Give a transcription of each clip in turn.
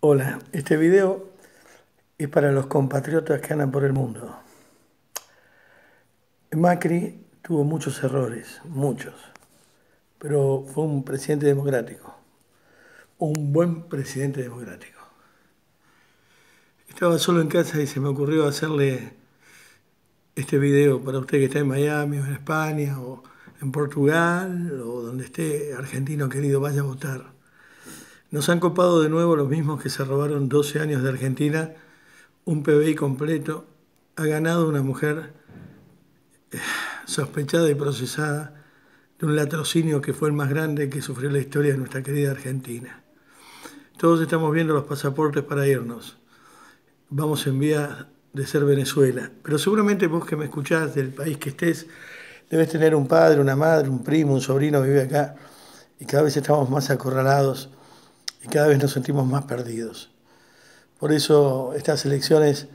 Hola, este video es para los compatriotas que andan por el mundo. Macri tuvo muchos errores, muchos, pero fue un presidente democrático, un buen presidente democrático. Estaba solo en casa y se me ocurrió hacerle este video para usted que está en Miami o en España o en Portugal o donde esté argentino querido, vaya a votar nos han copado de nuevo los mismos que se robaron 12 años de Argentina, un PBI completo. Ha ganado una mujer eh, sospechada y procesada de un latrocinio que fue el más grande que sufrió la historia de nuestra querida Argentina. Todos estamos viendo los pasaportes para irnos. Vamos en vía de ser Venezuela. Pero seguramente vos que me escuchás del país que estés, debes tener un padre, una madre, un primo, un sobrino que vive acá. Y cada vez estamos más acorralados y cada vez nos sentimos más perdidos. Por eso estas elecciones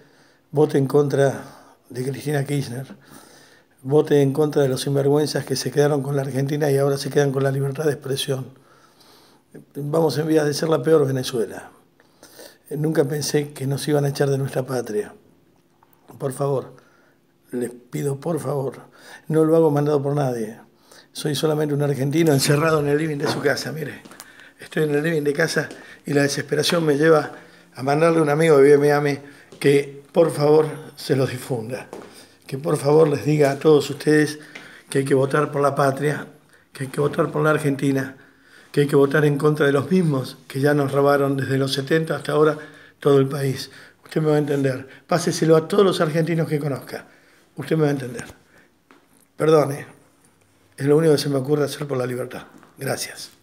vote en contra de Cristina Kirchner, Vote en contra de los sinvergüenzas que se quedaron con la Argentina y ahora se quedan con la libertad de expresión. Vamos en vías de ser la peor Venezuela. Nunca pensé que nos iban a echar de nuestra patria. Por favor, les pido por favor, no lo hago mandado por nadie. Soy solamente un argentino encerrado en el living de su casa, mire. Estoy en el living de casa y la desesperación me lleva a mandarle a un amigo de Miami que por favor se lo difunda. Que por favor les diga a todos ustedes que hay que votar por la patria, que hay que votar por la Argentina, que hay que votar en contra de los mismos que ya nos robaron desde los 70 hasta ahora todo el país. Usted me va a entender. Páseselo a todos los argentinos que conozca. Usted me va a entender. Perdone. Es lo único que se me ocurre hacer por la libertad. Gracias.